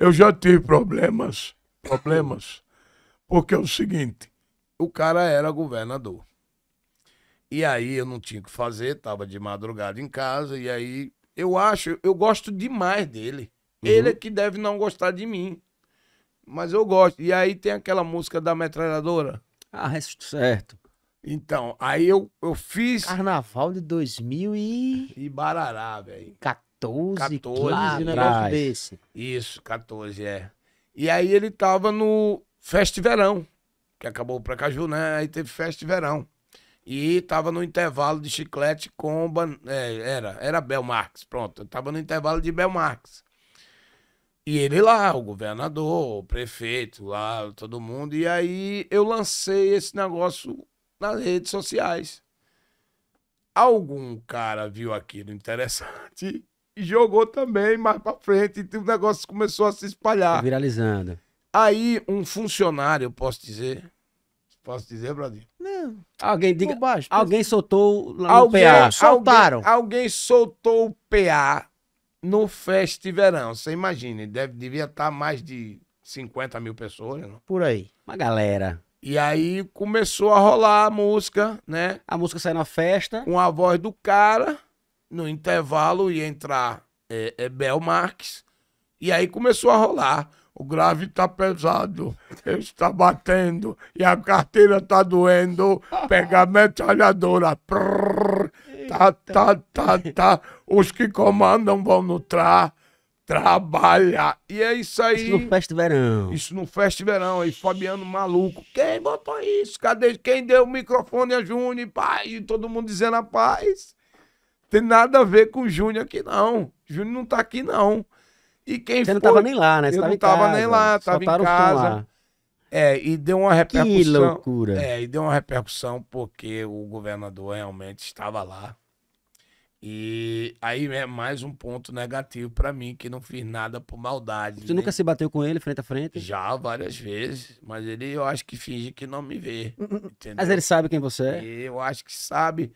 Eu já tive problemas, problemas, porque é o seguinte, o cara era governador. E aí eu não tinha o que fazer, tava de madrugada em casa, e aí eu acho, eu gosto demais dele. Uhum. Ele é que deve não gostar de mim. Mas eu gosto. E aí tem aquela música da metralhadora. Ah, é certo. Então, aí eu, eu fiz. Carnaval de 2000 e. E Barará, velho. 14, 14 15 negócio desse. Isso, 14, é. E aí ele tava no Fest Verão, que acabou pra Caju, né? Aí teve Fest Verão. E tava no intervalo de chiclete com. É, era, era Belmarx, pronto. Eu tava no intervalo de Belmarx. E ele lá, o governador, o prefeito lá, todo mundo. E aí eu lancei esse negócio nas redes sociais. Algum cara viu aquilo interessante jogou também mais pra frente. E o negócio começou a se espalhar. Tá viralizando. Aí, um funcionário, posso dizer. Posso dizer, Bradinho? Não. Alguém diga. Baixo, é. alguém soltou lá alguém, no PA. Soltaram. Alguém, alguém, soltou o PA no Fest Verão. Você imagina, deve, devia estar mais de 50 mil pessoas. Né? Por aí. Uma galera. E aí começou a rolar a música, né? A música saiu na festa. Com a voz do cara no intervalo ia entrar é, é Bel Marques, e aí começou a rolar. O grave tá pesado, ele está batendo, e a carteira tá doendo, pega a metralhadora, prrr, tá, tá, tá, tá, os que comandam vão no tra, trabalhar. E é isso aí. Isso no fest Verão. Isso no fest Verão, aí Fabiano maluco, quem botou isso? Cadê, quem deu o microfone a Juni, pai? E todo mundo dizendo a paz. Tem nada a ver com o Júnior aqui, não. Júnior não tá aqui, não. E quem Você foi... não tava nem lá, né? Você eu não tava casa, nem lá, tava em casa. É, e deu uma repercussão. Que loucura. É, e deu uma repercussão porque o governador realmente estava lá. E aí é mais um ponto negativo para mim, que não fiz nada por maldade. Você né? nunca se bateu com ele frente a frente? Já, várias vezes. Mas ele, eu acho que finge que não me vê. Hum, hum, hum. Entendeu? Mas ele sabe quem você é? E eu acho que sabe,